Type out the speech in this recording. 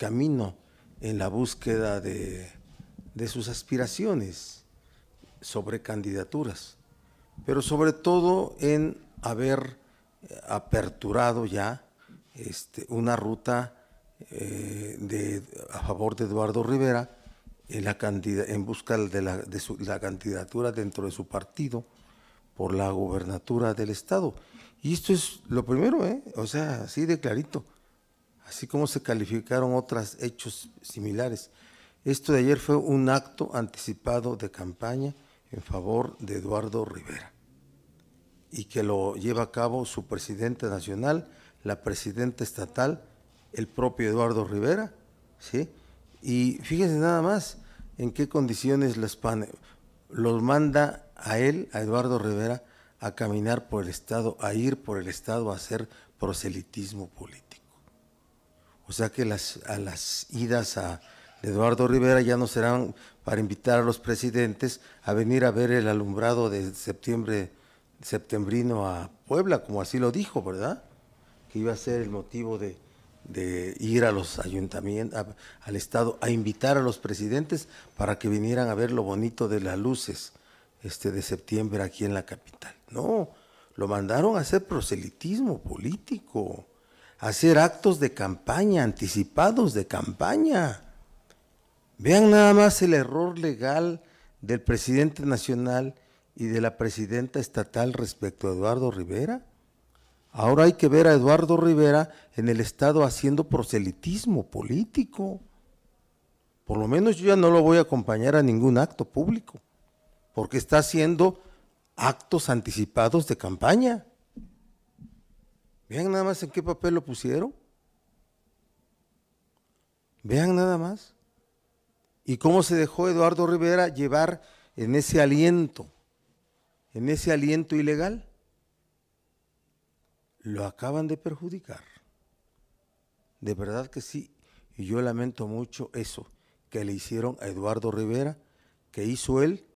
camino en la búsqueda de, de sus aspiraciones sobre candidaturas, pero sobre todo en haber eh, aperturado ya este, una ruta eh, de, a favor de Eduardo Rivera en, la en busca de, la, de su, la candidatura dentro de su partido por la gobernatura del Estado. Y esto es lo primero, ¿eh? o sea, así de clarito así como se calificaron otros hechos similares. Esto de ayer fue un acto anticipado de campaña en favor de Eduardo Rivera y que lo lleva a cabo su presidente nacional, la presidenta estatal, el propio Eduardo Rivera, ¿sí? Y fíjense nada más en qué condiciones los, los manda a él, a Eduardo Rivera, a caminar por el Estado, a ir por el Estado a hacer proselitismo político. O sea que las, a las idas a Eduardo Rivera ya no serán para invitar a los presidentes a venir a ver el alumbrado de septiembre, septembrino a Puebla, como así lo dijo, ¿verdad? Que iba a ser el motivo de, ir a los ayuntamientos, al Estado, a invitar a los presidentes para que vinieran a ver lo bonito de las luces este, de septiembre aquí en la capital. No, lo mandaron a hacer proselitismo político hacer actos de campaña, anticipados de campaña. Vean nada más el error legal del presidente nacional y de la presidenta estatal respecto a Eduardo Rivera. Ahora hay que ver a Eduardo Rivera en el Estado haciendo proselitismo político. Por lo menos yo ya no lo voy a acompañar a ningún acto público, porque está haciendo actos anticipados de campaña. Vean nada más en qué papel lo pusieron. Vean nada más. Y cómo se dejó Eduardo Rivera llevar en ese aliento, en ese aliento ilegal. Lo acaban de perjudicar. De verdad que sí. Y yo lamento mucho eso que le hicieron a Eduardo Rivera, que hizo él